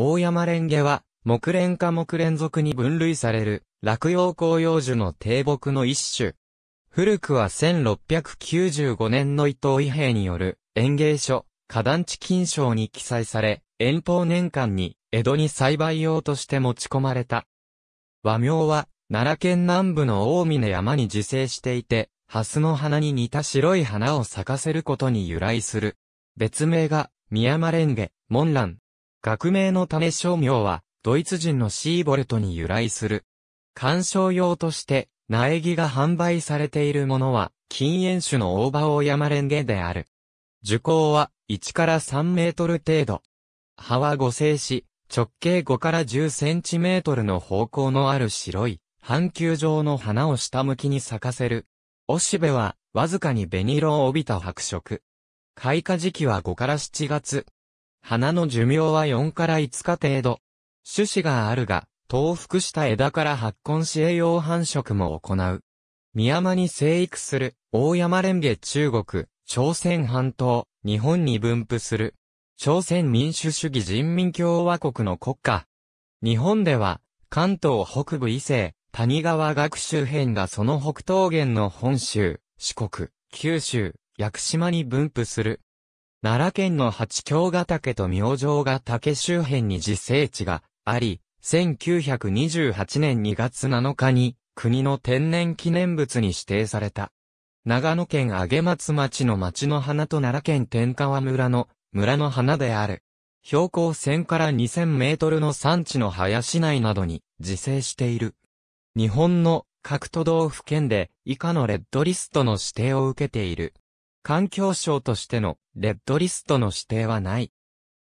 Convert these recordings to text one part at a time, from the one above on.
大山レンゲは、木蓮科木蓮属に分類される、落葉紅葉樹の低木の一種。古くは1695年の伊藤伊兵による園芸書、花壇地金賞に記載され、遠方年間に江戸に栽培用として持ち込まれた。和名は、奈良県南部の大峰山に自生していて、蓮の花に似た白い花を咲かせることに由来する。別名が、宮間レンゲ、モンラン、学名の種商名は、ドイツ人のシーボルトに由来する。観賞用として、苗木が販売されているものは、禁煙種の大葉を山レンゲである。樹高は1から3メートル程度。葉は五星し、直径5から10センチメートルの方向のある白い、半球状の花を下向きに咲かせる。おしべは、わずかに紅色を帯びた白色。開花時期は5から7月、花の寿命は4から5日程度。種子があるが、倒伏した枝から発根し栄養繁殖も行う。宮山に生育する、大山蓮華中国、朝鮮半島、日本に分布する。朝鮮民主主義人民共和国の国家。日本では、関東北部以西、谷川学周辺がその北東限の本州、四国、九州、屋久島に分布する。奈良県の八京ヶ岳と明星ヶ岳周辺に自生地があり、1928年2月7日に国の天然記念物に指定された。長野県上松町の町の花と奈良県天川村の村の花である。標高1000から2000メートルの山地の林内などに自生している。日本の各都道府県で以下のレッドリストの指定を受けている。環境省としてのレッドリストの指定はない。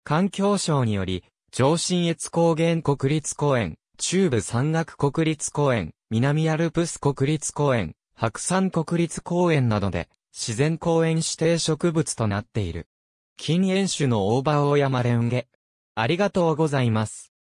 環境省により、上信越高原国立公園、中部山岳国立公園、南アルプス国立公園、白山国立公園などで、自然公園指定植物となっている。禁煙種の大葉大山レンゲ。ありがとうございます。